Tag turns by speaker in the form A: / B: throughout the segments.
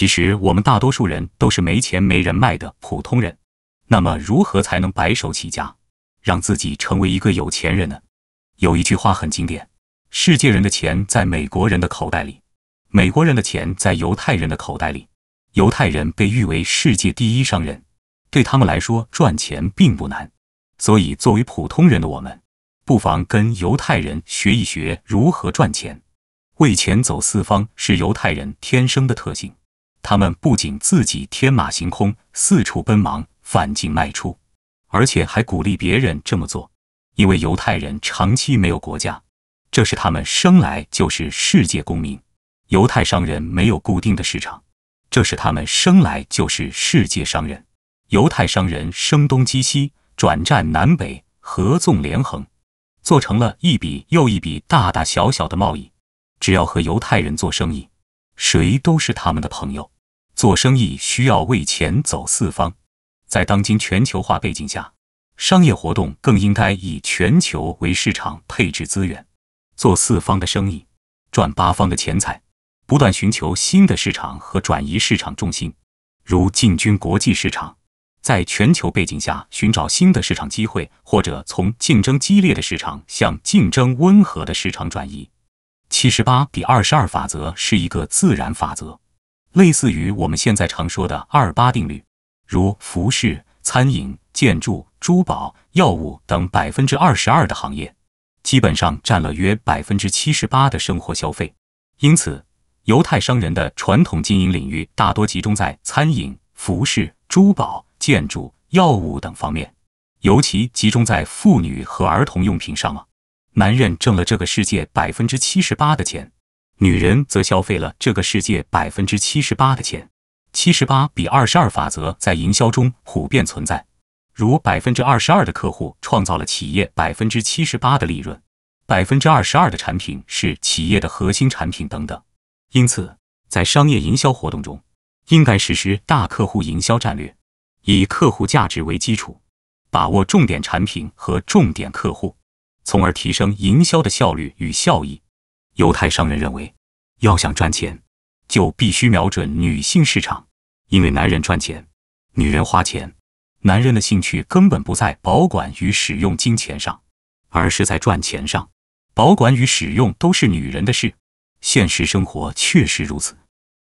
A: 其实我们大多数人都是没钱、没人脉的普通人。那么，如何才能白手起家，让自己成为一个有钱人呢？有一句话很经典：世界人的钱在美国人的口袋里，美国人的钱在犹太人的口袋里。犹太人被誉为世界第一商人，对他们来说赚钱并不难。所以，作为普通人的我们，不妨跟犹太人学一学如何赚钱。为钱走四方是犹太人天生的特性。他们不仅自己天马行空、四处奔忙、反进卖出，而且还鼓励别人这么做。因为犹太人长期没有国家，这是他们生来就是世界公民；犹太商人没有固定的市场，这是他们生来就是世界商人。犹太商人声东击西、转战南北、合纵连横，做成了一笔又一笔大大小小的贸易。只要和犹太人做生意。谁都是他们的朋友。做生意需要为钱走四方，在当今全球化背景下，商业活动更应该以全球为市场配置资源，做四方的生意，赚八方的钱财，不断寻求新的市场和转移市场重心，如进军国际市场，在全球背景下寻找新的市场机会，或者从竞争激烈的市场向竞争温和的市场转移。七十八比二十二法则是一个自然法则，类似于我们现在常说的二八定律。如服饰、餐饮、建筑、珠宝、药物等百分之二十二的行业，基本上占了约百分之七十八的生活消费。因此，犹太商人的传统经营领域大多集中在餐饮、服饰、珠宝、建筑、药物等方面，尤其集中在妇女和儿童用品上了。男人挣了这个世界百分之七十八的钱，女人则消费了这个世界百分之七十八的钱。七十八比二十二法则在营销中普遍存在，如百分之二十二的客户创造了企业百分之七十八的利润，百分之二十二的产品是企业的核心产品等等。因此，在商业营销活动中，应该实施大客户营销战略，以客户价值为基础，把握重点产品和重点客户。从而提升营销的效率与效益。犹太商人认为，要想赚钱，就必须瞄准女性市场，因为男人赚钱，女人花钱。男人的兴趣根本不在保管与使用金钱上，而是在赚钱上。保管与使用都是女人的事。现实生活确实如此，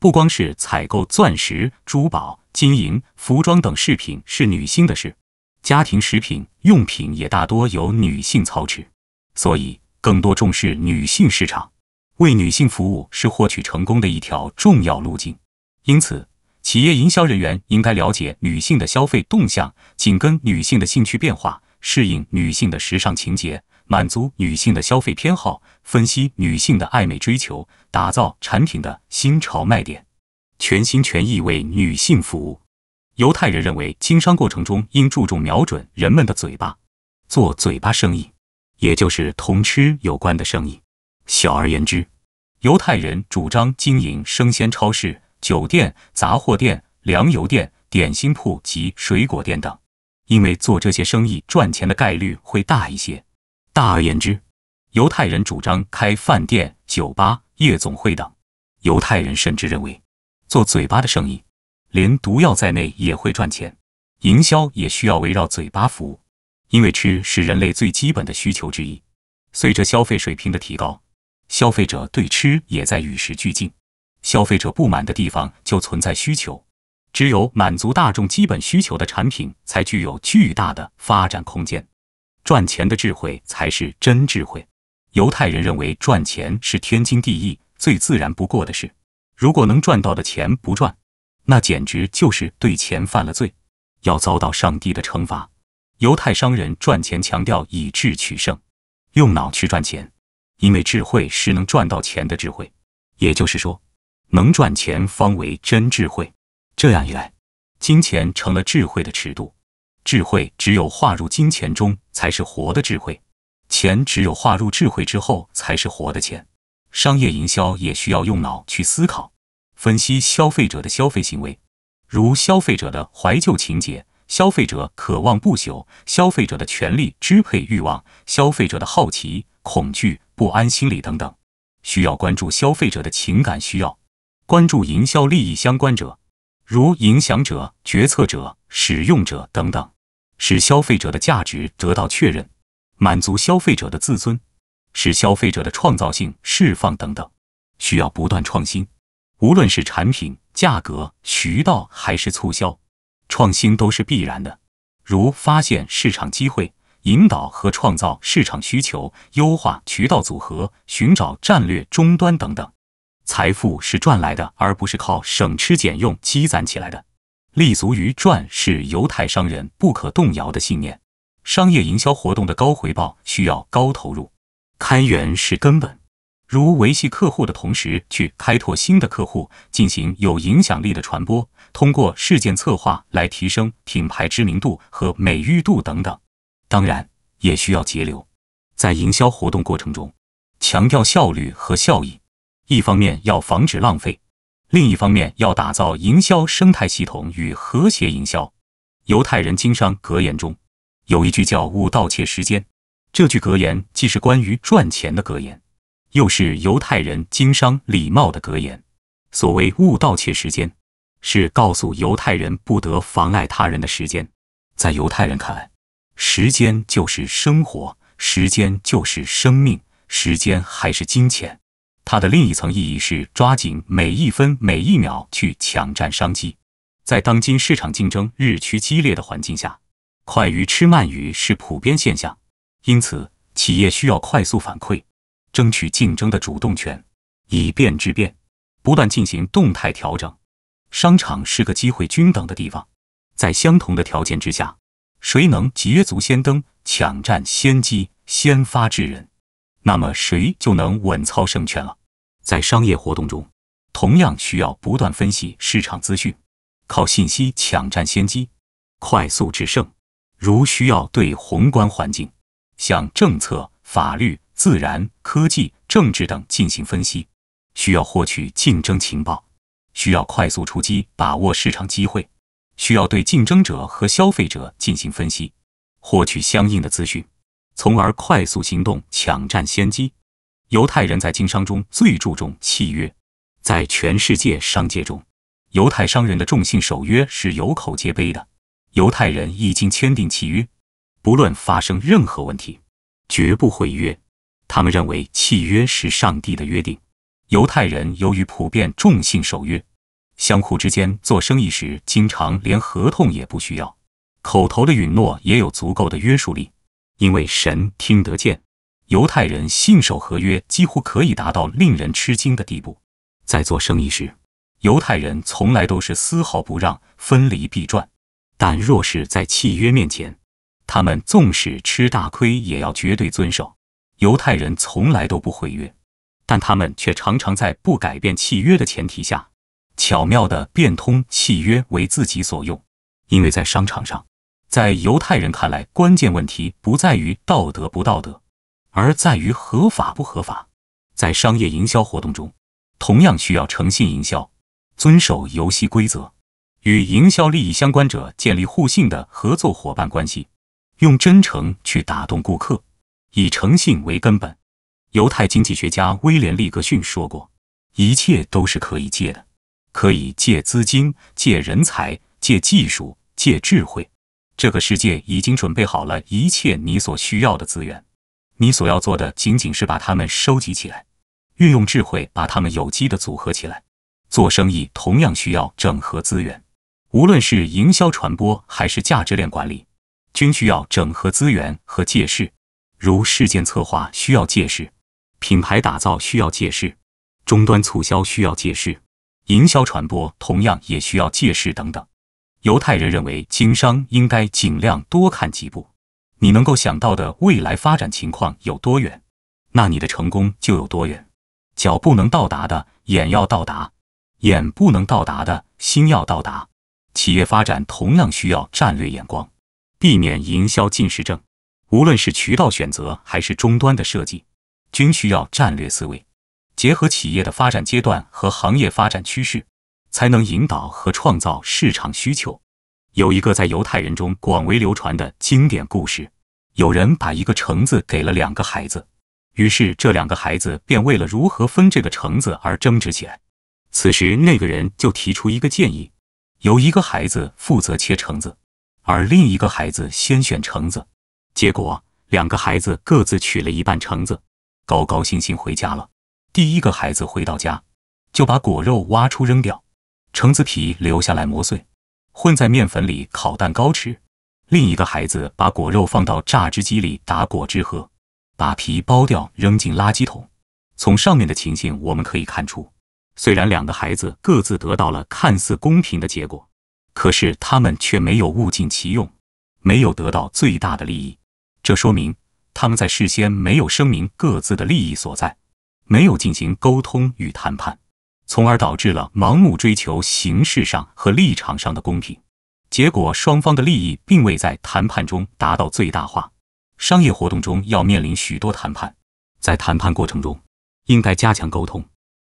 A: 不光是采购钻石、珠宝、金银、服装等饰品是女性的事。家庭食品用品也大多由女性操持，所以更多重视女性市场，为女性服务是获取成功的一条重要路径。因此，企业营销人员应该了解女性的消费动向，紧跟女性的兴趣变化，适应女性的时尚情节，满足女性的消费偏好，分析女性的爱美追求，打造产品的新潮卖点，全心全意为女性服务。犹太人认为，经商过程中应注重瞄准人们的嘴巴，做嘴巴生意，也就是同吃有关的生意。小而言之，犹太人主张经营生鲜超市、酒店、杂货店、粮油店、点心铺及水果店等，因为做这些生意赚钱的概率会大一些。大而言之，犹太人主张开饭店、酒吧、夜总会等。犹太人甚至认为，做嘴巴的生意。连毒药在内也会赚钱，营销也需要围绕嘴巴服务，因为吃是人类最基本的需求之一。随着消费水平的提高，消费者对吃也在与时俱进。消费者不满的地方就存在需求，只有满足大众基本需求的产品才具有巨大的发展空间。赚钱的智慧才是真智慧。犹太人认为赚钱是天经地义、最自然不过的事。如果能赚到的钱不赚，那简直就是对钱犯了罪，要遭到上帝的惩罚。犹太商人赚钱强调以智取胜，用脑去赚钱，因为智慧是能赚到钱的智慧。也就是说，能赚钱方为真智慧。这样一来，金钱成了智慧的尺度，智慧只有化入金钱中才是活的智慧，钱只有化入智慧之后才是活的钱。商业营销也需要用脑去思考。分析消费者的消费行为，如消费者的怀旧情节、消费者渴望不朽、消费者的权利支配欲望、消费者的好奇、恐惧、不安心理等等，需要关注消费者的情感需要，关注营销利益相关者，如影响者、决策者、使用者等等，使消费者的价值得到确认，满足消费者的自尊，使消费者的创造性释放等等，需要不断创新。无论是产品、价格、渠道，还是促销，创新都是必然的。如发现市场机会，引导和创造市场需求，优化渠道组合，寻找战略终端等等。财富是赚来的，而不是靠省吃俭用积攒起来的。立足于赚是犹太商人不可动摇的信念。商业营销活动的高回报需要高投入，开源是根本。如维系客户的同时，去开拓新的客户，进行有影响力的传播，通过事件策划来提升品牌知名度和美誉度等等。当然，也需要节流，在营销活动过程中，强调效率和效益。一方面要防止浪费，另一方面要打造营销生态系统与和谐营销。犹太人经商格言中有一句叫“勿盗窃时间”，这句格言既是关于赚钱的格言。又是犹太人经商礼貌的格言，所谓勿盗窃时间，是告诉犹太人不得妨碍他人的时间。在犹太人看来，时间就是生活，时间就是生命，时间还是金钱。它的另一层意义是抓紧每一分每一秒去抢占商机。在当今市场竞争日趋激烈的环境下，快鱼吃慢鱼是普遍现象，因此企业需要快速反馈。争取竞争的主动权，以变制变，不断进行动态调整。商场是个机会均等的地方，在相同的条件之下，谁能捷足先登，抢占先机，先发制人，那么谁就能稳操胜券了。在商业活动中，同样需要不断分析市场资讯，靠信息抢占先机，快速制胜。如需要对宏观环境，像政策、法律。自然、科技、政治等进行分析，需要获取竞争情报，需要快速出击，把握市场机会，需要对竞争者和消费者进行分析，获取相应的资讯，从而快速行动，抢占先机。犹太人在经商中最注重契约，在全世界商界中，犹太商人的重信守约是有口皆碑的。犹太人一经签订契约，不论发生任何问题，绝不毁约。他们认为契约是上帝的约定。犹太人由于普遍重信守约，相互之间做生意时，经常连合同也不需要，口头的允诺也有足够的约束力，因为神听得见。犹太人信守合约几乎可以达到令人吃惊的地步。在做生意时，犹太人从来都是丝毫不让，分离必赚。但若是在契约面前，他们纵使吃大亏，也要绝对遵守。犹太人从来都不毁约，但他们却常常在不改变契约的前提下，巧妙地变通契约为自己所用。因为在商场上，在犹太人看来，关键问题不在于道德不道德，而在于合法不合法。在商业营销活动中，同样需要诚信营销，遵守游戏规则，与营销利益相关者建立互信的合作伙伴关系，用真诚去打动顾客。以诚信为根本，犹太经济学家威廉·利格逊说过：“一切都是可以借的，可以借资金、借人才、借技术、借智慧。这个世界已经准备好了一切你所需要的资源，你所要做的仅仅是把它们收集起来，运用智慧把它们有机的组合起来。做生意同样需要整合资源，无论是营销传播还是价值链管理，均需要整合资源和借势。”如事件策划需要借势，品牌打造需要借势，终端促销需要借势，营销传播同样也需要借势等等。犹太人认为，经商应该尽量多看几步。你能够想到的未来发展情况有多远，那你的成功就有多远。脚不能到达的，眼要到达；眼不能到达的，心要到达。企业发展同样需要战略眼光，避免营销近视症。无论是渠道选择还是终端的设计，均需要战略思维，结合企业的发展阶段和行业发展趋势，才能引导和创造市场需求。有一个在犹太人中广为流传的经典故事：有人把一个橙子给了两个孩子，于是这两个孩子便为了如何分这个橙子而争执起来。此时，那个人就提出一个建议：由一个孩子负责切橙子，而另一个孩子先选橙子。结果，两个孩子各自取了一半橙子，高高兴兴回家了。第一个孩子回到家，就把果肉挖出扔掉，橙子皮留下来磨碎，混在面粉里烤蛋糕吃。另一个孩子把果肉放到榨汁机里打果汁喝，把皮剥掉扔进垃圾桶。从上面的情形我们可以看出，虽然两个孩子各自得到了看似公平的结果，可是他们却没有物尽其用，没有得到最大的利益。这说明他们在事先没有声明各自的利益所在，没有进行沟通与谈判，从而导致了盲目追求形式上和立场上的公平，结果双方的利益并未在谈判中达到最大化。商业活动中要面临许多谈判，在谈判过程中应该加强沟通，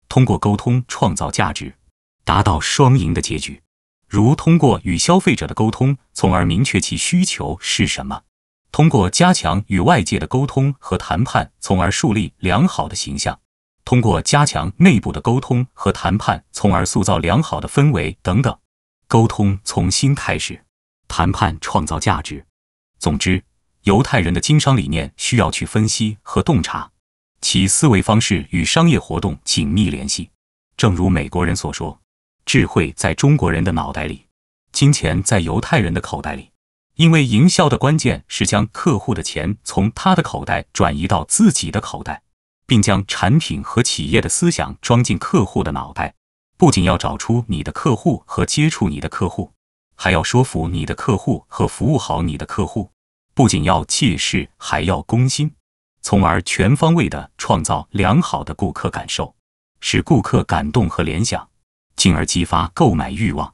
A: 通过沟通创造价值，达到双赢的结局。如通过与消费者的沟通，从而明确其需求是什么。通过加强与外界的沟通和谈判，从而树立良好的形象；通过加强内部的沟通和谈判，从而塑造良好的氛围等等。沟通从心开始，谈判创造价值。总之，犹太人的经商理念需要去分析和洞察，其思维方式与商业活动紧密联系。正如美国人所说：“智慧在中国人的脑袋里，金钱在犹太人的口袋里。”因为营销的关键是将客户的钱从他的口袋转移到自己的口袋，并将产品和企业的思想装进客户的脑袋。不仅要找出你的客户和接触你的客户，还要说服你的客户和服务好你的客户。不仅要气势，还要攻心，从而全方位的创造良好的顾客感受，使顾客感动和联想，进而激发购买欲望。